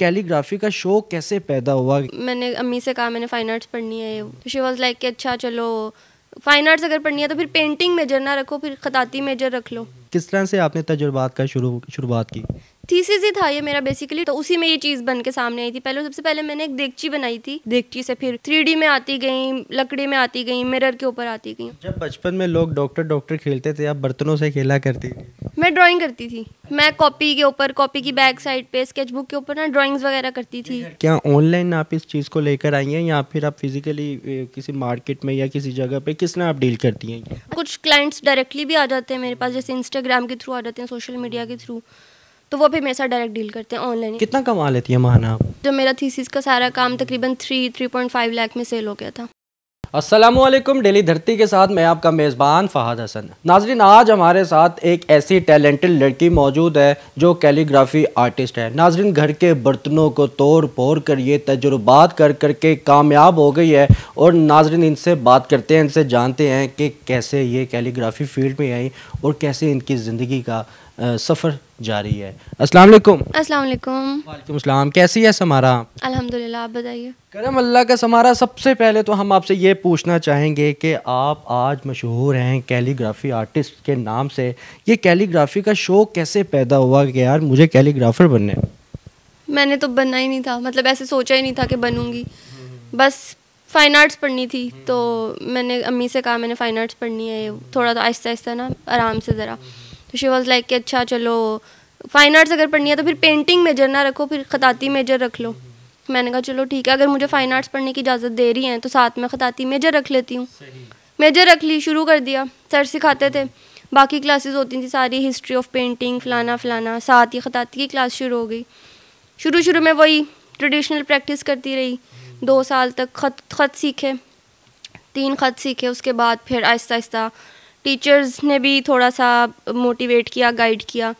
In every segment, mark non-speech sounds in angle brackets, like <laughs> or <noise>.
Calligraphy का शौक कैसे पैदा हुआ मैंने अम्मी से कहा मैंने फ़ाइन आर्ट्स पढ़नी है तो शी वाज लाइक कि अच्छा चलो फ़ाइन आर्ट्स अगर पढ़नी है तो फिर पेंटिंग मेजर ना रखो फिर खताती मेजर रख लो किस तरह से आपने तजुर्बात का शुरू शुरुआत की थीसिस ही था ये मेरा बेसिकली तो उसी में ये चीज़ बन के सामने आई थी पहले सबसे पहले मैंने एक देगची बनाई थी देगची से फिर थ्री में आती गई लकड़ी में आती गई मिरर के ऊपर आती गई जब बचपन में लोग डॉक्टर डॉक्टर खेलते थे आप बर्तनों से खेला करती थी मैं ड्राइंग करती थी मैं कॉपी के ऊपर कॉपी की बैक साइड पे बुक के ऊपर ना ड्राइंग्स वगैरह करती थी क्या ऑनलाइन आप इस चीज़ को लेकर आई हैं या फिर आप फिजिकली किसी मार्केट में या किसी जगह पे किसने आप डील करती हैं कुछ क्लाइंट्स डायरेक्टली भी आ जाते हैं मेरे पास जैसे इंस्टाग्राम के थ्रू आ जाते हैं सोशल मीडिया के थ्रू तो वो भी मेरे साथ डायरेक्ट डील करते हैं ऑनलाइन कितना कमा लेती है महाना जो मेरा थीसिस का सारा काम तकरीबन three three point five lakh में सेल हो गया था असलम डेली धरती के साथ मैं आपका मेज़बान फहद हसन नाजरीन आज हमारे साथ एक ऐसी टैलेंटेड लड़की मौजूद है जो कैलीग्राफी आर्टिस्ट है नाजरीन घर के बर्तनों को तोड़ फोड़ कर ये तजुर्बात कर कर के कामयाब हो गई है और नाजरीन इनसे बात करते हैं इनसे जानते हैं कि कैसे ये कैलीग्राफी फील्ड में आई और कैसे इनकी ज़िंदगी का सफ़र जारी है अस्सलाम वालेकुम अस्सलाम वालेकुम वालेकुम अस्सलाम कैसी है समारा अल्हम्दुलिल्लाह आप बताइए करम अल्लाह का समारा सबसे पहले तो हम आपसे ये पूछना चाहेंगे कि आप आज मशहूर हैं कैलीग्राफी आर्टिस्ट के नाम से ये कैलीग्राफी का शौक़ कैसे पैदा हुआ कि यार मुझे कैलीग्राफ़र बनने मैंने तो बनना ही नहीं था मतलब ऐसे सोचा ही नहीं था कि बनूंगी बस फ़ाइन आर्ट्स पढ़नी थी तो मैंने अम्मी से कहा मैंने फ़ाइन आर्ट्स पढ़नी है थोड़ा तो आहिस्ता आहिस्ता ना आराम से ज़रा तो शी वॉज लाइक कि अच्छा चलो फाइन आर्ट्स अगर पढ़नी है तो फिर पेंटिंग मेजर ना रखो फिर खताती मेजर रख लो मैंने कहा चलो ठीक है अगर मुझे फ़ाइन आर्ट्स पढ़ने की इजाज़त दे रही हैं तो साथ में खताती मेजर रख लेती हूँ मेजर रख ली शुरू कर दिया सर सिखाते थे बाकी क्लासेस होती थी सारी हिस्ट्री ऑफ पेंटिंग फ़लाना फ़लाना साथ ही खताती की क्लास शुरू हो गई शुरू शुरू में वही ट्रेडिशनल प्रैक्टिस करती रही दो साल तक खत खत सीखे तीन खत सीखे उसके बाद फिर आहिस्ता आहिस्ता टीचर्स ने भी थोड़ा सा मोटिवेट किया गाइड किया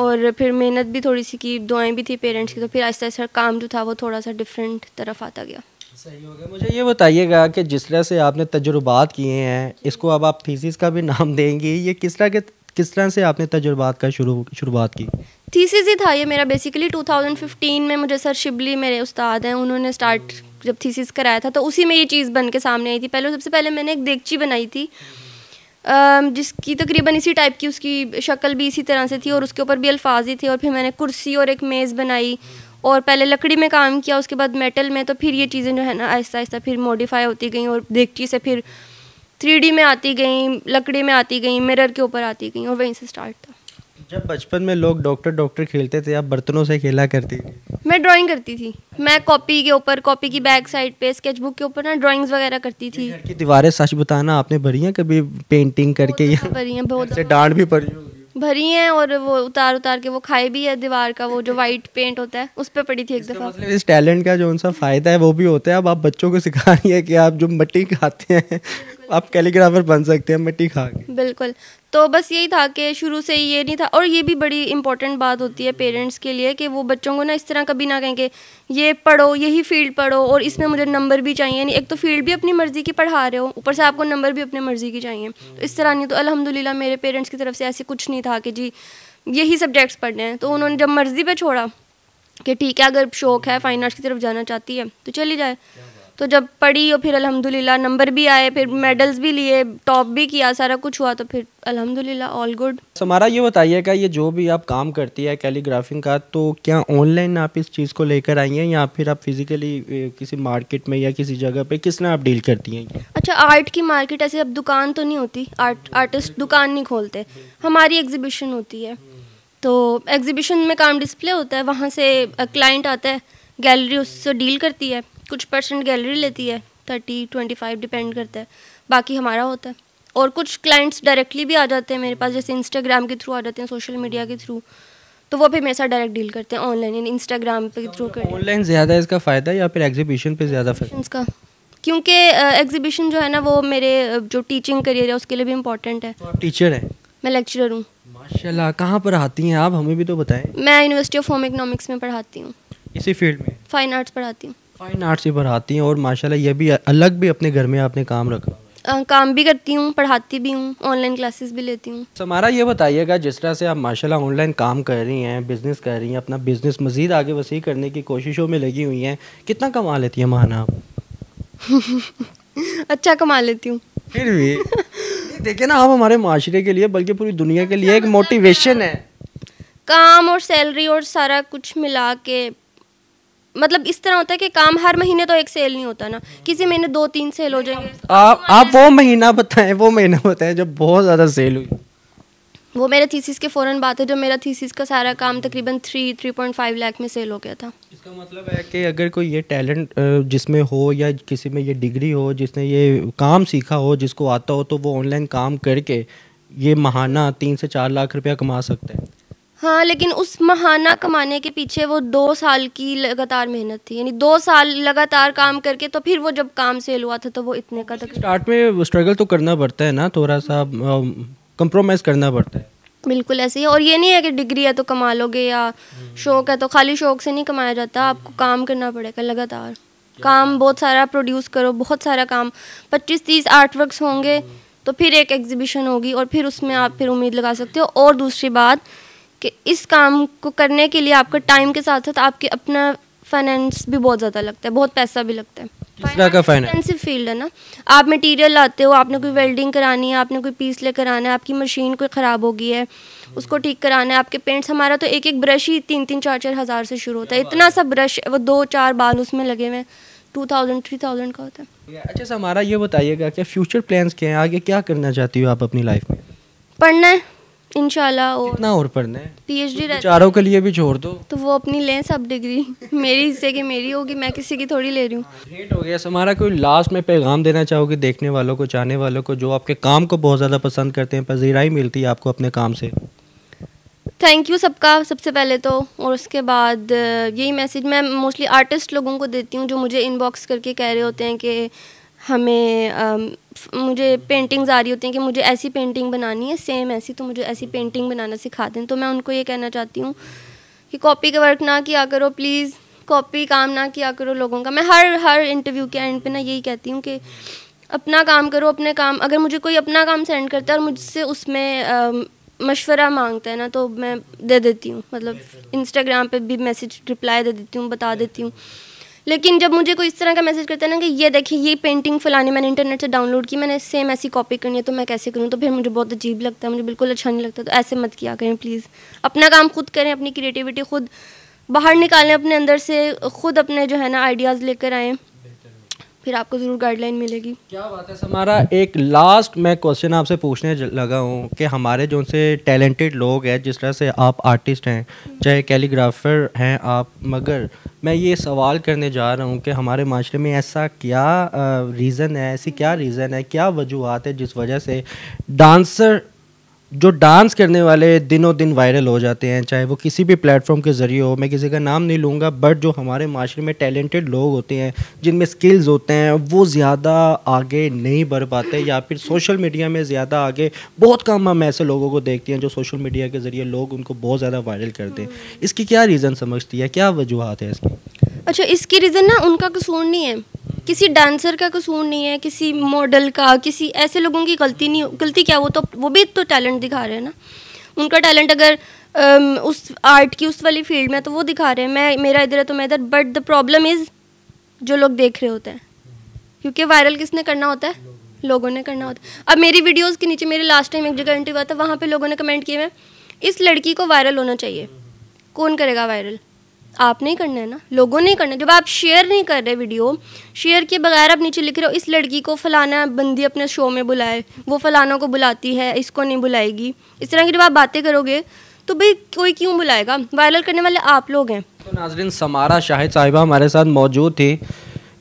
और फिर मेहनत भी थोड़ी सी की दुआएं भी थी पेरेंट्स की तो फिर आहिस्ता आहिस्ता काम जो था वो थोड़ा सा डिफरेंट तरफ आता गया सही हो गया मुझे ये बताइएगा कि जिस तरह से आपने तजुर्बात किए हैं इसको अब आप थीसिस का भी नाम देंगे ये किस तरह के किस तरह से आपने तजुर्बात का शुरू शुरुआत की थीसिस ही था ये मेरा बेसिकली 2015 में मुझे सर शिबली मेरे उस्ताद हैं उन्होंने स्टार्ट जब थीसिस कराया था तो उसी में ये चीज़ बन के सामने आई थी पहले सबसे पहले मैंने एक देगची बनाई थी जिसकी तकरीबन इसी टाइप की उसकी शक्ल भी इसी तरह से थी और उसके ऊपर भी अल्फाज ही थे और फिर मैंने कुर्सी और एक मेज़ बनाई और पहले लकड़ी में काम किया उसके बाद मेटल में तो फिर ये चीज़ें जो है ना आहिस्ता आहिस्ता फिर मॉडिफाई होती गई और देखती से फिर थ्री में आती गई लकड़ी में आती गई मिरर के ऊपर आती गई और वहीं से स्टार्ट था जब बचपन में लोग डॉक्टर डॉक्टर खेलते थे आप बर्तनों से खेला करती थी मैं ड्राइंग करती थी मैं कॉपी के ऊपर कॉपी की बैक साइड पे स्केचबुक के ऊपर ना ड्राइंग्स वगैरह करती थी घर की दीवारें सच बताना आपने भरी हैं कभी पेंटिंग करके या भरी हैं बहुत से डांट भी पड़ी भरी हैं और वो उतार उतार के वो खाए भी है दीवार का वो जो वाइट पेंट होता है उस पर पड़ी थी एक दफ़ा मतलब इस टैलेंट का जो उनका फ़ायदा है वो भी होता है अब आप बच्चों को सिखा रही है कि आप जो मट्टी खाते हैं आप कैलीग्राफर बन सकते हैं मिट्टी खा के बिल्कुल तो बस यही था कि शुरू से ये नहीं था और ये भी बड़ी इंपॉर्टेंट बात होती है पेरेंट्स के लिए कि वो बच्चों को ना इस तरह कभी ना कहें कि ये पढ़ो यही फील्ड पढ़ो और इसमें मुझे नंबर भी चाहिए नहीं एक तो फील्ड भी अपनी मर्ज़ी की पढ़ा रहे हो ऊपर से आपको नंबर भी अपनी मर्ज़ी की चाहिए तो इस तरह नहीं तो अलहमदिल्ला मेरे पेरेंट्स की तरफ से ऐसे कुछ नहीं था कि जी यही सब्जेक्ट्स पढ़ने हैं तो उन्होंने जब मर्ज़ी पर छोड़ा कि ठीक है अगर शौक है फाइन आर्ट्स की तरफ जाना चाहती है तो चली जाए तो जब पढ़ी और फिर अल्हम्दुलिल्लाह नंबर भी आए फिर मेडल्स भी लिए टॉप भी किया सारा कुछ हुआ तो फिर अल्हम्दुलिल्लाह ऑल गुड हमारा ये बताइएगा ये जो भी आप काम करती है कैलीग्राफिंग का तो क्या ऑनलाइन आप इस चीज़ को लेकर आई हैं या फिर आप फिज़िकली किसी मार्केट में या किसी जगह पर किसने आप डील करती हैं अच्छा आर्ट की मार्केट ऐसे अब दुकान तो नहीं होती आर्ट आर्टिस्ट दुकान नहीं खोलते हमारी एग्जीबिशन होती है तो एग्जीबिशन में काम डिस्प्ले होता है वहाँ से क्लाइंट आता है गैलरी उससे डील करती है कुछ परसेंट गैलरी लेती है थर्टी ट्वेंटी फाइव डिपेंड करता है बाकी हमारा होता है और कुछ क्लाइंट्स डायरेक्टली भी आ जाते हैं मेरे पास जैसे इंस्टाग्राम के थ्रू आ जाते हैं सोशल मीडिया के थ्रू तो वो भी मेरे साथ डायरेक्ट डील करते हैं ऑनलाइन यानी इंस्टाग्राम पे थ्रू करते ऑनलाइन ज़्यादा इसका फ़ायदा या फिर एग्जीबिशन पे ज़्यादा इसका क्योंकि एग्जीबिशन जो है ना वो मेरे जो टीचिंग करियर है उसके लिए भी इम्पोर्टेंट है टीचर है मैं लेक्चरर हूँ माशाल्लाह कहाँ पढ़ाती हैं आप हमें भी तो बताएं मैं यूनिवर्सिटी ऑफ होम इकोनॉमिक्स में पढ़ाती हूँ इसी फील्ड में फ़ाइन आर्ट्स पढ़ाती हूँ फाइन आर्ट्स ही पढ़ाती हैं और माशाल्लाह ये भी अलग भी अपने घर में आपने काम रखा आ, काम भी करती हूँ पढ़ाती भी हूँ ऑनलाइन क्लासेस भी लेती हूँ हमारा अच्छा, ये बताइएगा जिस तरह से आप माशाल्लाह ऑनलाइन काम कर रही हैं बिज़नेस कर रही हैं अपना बिज़नेस मज़ीद आगे वसी करने की कोशिशों में लगी हुई हैं कितना कमा लेती हैं माना आप <laughs> अच्छा कमा लेती हूँ फिर भी देखिए ना आप हमारे माशरे के लिए बल्कि पूरी दुनिया के लिए एक मोटिवेशन है काम और सैलरी और सारा कुछ मिला के मतलब इस तरह होता है कि काम हर महीने तो एक सेल नहीं होता ना किसी महीने दो तीन सेल हो जाएंगे आप आप वो महीना बताएं वो महीना बताएं जब बहुत ज़्यादा सेल हुई वो मेरे थीसिस के फ़ौरन बात है जब मेरा थीसिस का सारा काम तकरीबन three three point five lakh में सेल हो गया था इसका मतलब है कि अगर कोई ये टैलेंट जिसमें हो या किसी में ये डिग्री हो जिसने ये काम सीखा हो जिसको आता हो तो वो ऑनलाइन काम करके ये महाना तीन से चार लाख रुपया कमा सकते हैं हाँ लेकिन उस महाना कमाने के पीछे वो दो साल की लगातार मेहनत थी यानी दो साल लगातार काम करके तो फिर वो जब काम सेल हुआ था तो वो इतने का तक तो स्टार्ट में स्ट्रगल तो करना पड़ता है ना थोड़ा सा कंप्रोमाइज़ करना पड़ता है बिल्कुल ऐसे ही और ये नहीं है कि डिग्री है तो कमा लोगे या हम्म। शौक है तो खाली शौक से नहीं कमाया जाता आपको काम करना पड़ेगा लगातार काम बहुत सारा प्रोड्यूस करो बहुत सारा काम पच्चीस तीस आर्ट वर्कस होंगे हम्म। तो फिर एक एग्जीबिशन होगी और फिर उसमें आप फिर उम्मीद लगा सकते हो और दूसरी बात कि इस काम को करने के लिए आपका टाइम के साथ साथ आपके अपना फाइनेंस भी बहुत ज़्यादा लगता है बहुत पैसा भी लगता है दूसरा एक्सपेंसिव फील्ड है ना आप मटेरियल लाते हो आपने कोई वेल्डिंग करानी है आपने कोई पीस ले कराना है आपकी मशीन कोई ख़राब हो गई है उसको ठीक कराना है आपके पेंट्स हमारा तो एक एक ब्रश ही तीन तीन चार चार हज़ार से शुरू होता है इतना सा ब्रश वो दो चार बाल उसमें लगे हुए हैं टू थाउजेंड थ्री थाउजेंड का होता है अच्छा सर हमारा ये बताइएगा कि फ्यूचर प्लान्स क्या हैं आगे क्या करना चाहती हो आप अपनी लाइफ में पढ़ना है और कितना और पढ़ना है पीएचडी तो चारों के लिए भी छोड़ दो तो वो अपनी लें सब डिग्री <laughs> हिस्से की मेरी होगी मैं किसी की थोड़ी ले रही हूँ हाँ, हो गया हमारा कोई लास्ट में पैगाम देना देखने वालों को चाहने वालों को जो आपके काम को बहुत ज़्यादा पसंद करते हैं पजीराई मिलती है आपको अपने काम से थैंक यू सबका सबसे पहले तो और उसके बाद यही मैसेज मैं मोस्टली आर्टिस्ट लोगों को देती हूँ जो मुझे इनबॉक्स करके कह रहे होते हैं कि हमें आ, मुझे पेंटिंग्स आ रही होती हैं कि मुझे ऐसी पेंटिंग बनानी है सेम ऐसी तो मुझे ऐसी पेंटिंग बनाना सिखा दें तो मैं उनको ये कहना चाहती हूँ कि कॉपी का वर्क ना किया करो प्लीज़ कॉपी काम ना किया करो लोगों का मैं हर हर इंटरव्यू के एंड पे ना यही कहती हूँ कि अपना काम करो अपने काम अगर मुझे कोई अपना काम सेंड करता है और मुझसे उसमें मशवरा मांगता है ना तो मैं दे देती हूँ मतलब इंस्टाग्राम पे भी मैसेज रिप्लाई दे देती हूँ बता देती हूँ लेकिन जब मुझे कोई इस तरह का मैसेज करता है ना कि ये देखिए ये पेंटिंग फलानी मैंने इंटरनेट से डाउनलोड की मैंने सेम ऐसी कॉपी करनी है तो मैं कैसे करूँ तो फिर मुझे बहुत अजीब लगता है मुझे बिल्कुल अच्छा नहीं लगता तो ऐसे मत किया करें प्लीज़ अपना काम खुद करें अपनी क्रिएटिविटी खुद बाहर निकालें अपने अंदर से खुद अपने जो है ना आइडियाज़ लेकर आएँ फिर आपको ज़रूर गाइडलाइन मिलेगी क्या बात है हमारा एक लास्ट मैं क्वेश्चन आपसे पूछने लगा हूँ कि हमारे जो से टैलेंटेड लोग हैं जिस तरह से आप आर्टिस्ट हैं चाहे कैलीग्राफर हैं आप मगर मैं ये सवाल करने जा रहा हूँ कि हमारे माशरे में ऐसा क्या रीज़न है ऐसी क्या रीज़न है क्या वजूहत है जिस वजह से डांसर जो डांस करने वाले दिनों दिन वायरल हो जाते हैं चाहे वो किसी भी प्लेटफॉर्म के ज़रिए हो मैं किसी का नाम नहीं लूँगा बट जो हमारे माशरे में टैलेंटेड लोग होते हैं जिनमें स्किल्स होते हैं वो ज़्यादा आगे नहीं बढ़ पाते या फिर सोशल मीडिया में ज़्यादा आगे बहुत कम हम ऐसे लोगों को देखते हैं जो सोशल मीडिया के ज़रिए लोग उनको बहुत ज़्यादा वायरल करते हैं इसकी क्या रीज़न समझती है क्या वजूहत है इसकी अच्छा इसकी रीज़न ना उनका कसूर नहीं है किसी डांसर का कसूर नहीं है किसी मॉडल का किसी ऐसे लोगों की गलती नहीं गलती क्या वो तो वो भी तो टैलेंट दिखा रहे हैं ना उनका टैलेंट अगर अम, उस आर्ट की उस वाली फील्ड में तो वो दिखा रहे हैं मैं मेरा इधर है तो मैं इधर बट द प्रॉब्लम इज़ जो लोग देख रहे होते हैं क्योंकि वायरल किसने करना होता है लोगों ने करना होता है अब मेरी वीडियोस के नीचे मेरे लास्ट टाइम एक जगह इंटरव्यू आता था वहाँ पे लोगों ने कमेंट किए हैं इस लड़की को वायरल होना चाहिए कौन करेगा वायरल आप नहीं करना है ना लोगों ने करना है जब आप शेयर नहीं कर रहे वीडियो शेयर के बगैर आप नीचे लिख रहे हो इस लड़की को फलाना बंदी अपने शो में बुलाए वो फलाना को बुलाती है इसको नहीं बुलाएगी इस तरह की जब आप बातें करोगे तो भाई कोई क्यों बुलाएगा वायरल करने वाले आप लोग हैं तो नाजरीन समारा शाहिद साहिबा हमारे साथ मौजूद थी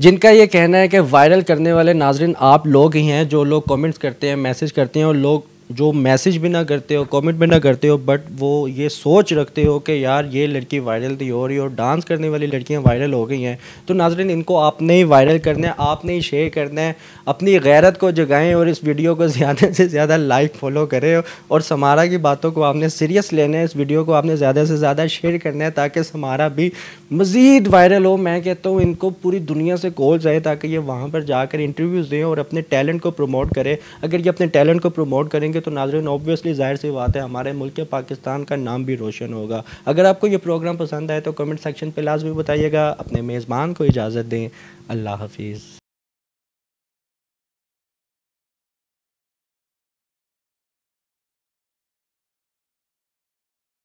जिनका ये कहना है कि वायरल करने वाले नाजरन आप लोग ही हैं जो लोग कमेंट्स करते हैं मैसेज करते हैं और लोग जो मैसेज भी ना करते हो कमेंट भी ना करते हो बट वो ये सोच रखते हो कि यार ये लड़की वायरल तो थी हो रही और डांस करने वाली लड़कियां वायरल हो गई हैं तो नाजरन इनको आपने ही वायरल करना है आपने ही शेयर करना है अपनी गैरत को जगाएं और इस वीडियो को ज़्यादा से ज़्यादा लाइक फॉलो करें और समारा की बातों को आपने सीरियस लेना है इस वीडियो को आपने ज़्यादा से ज़्यादा शेयर करना है ताकि समारा भी मज़ीद वायरल हो मैं कहता हूँ इनको पूरी दुनिया से कॉल जाए ताकि ये वहाँ पर जाकर इंटरव्यूज़ दें और अपने टैलेंट को प्रमोट करें अगर ये अपने टैलेंट को प्रमोट करेंगे करेंगे तो नाजरन ऑब्वियसली जाहिर सी बात है हमारे मुल्क पाकिस्तान का नाम भी रोशन होगा अगर आपको ये प्रोग्राम पसंद आए तो कमेंट सेक्शन पर लाजमी बताइएगा अपने मेज़बान को इजाज़त दें अल्लाह हाफिज़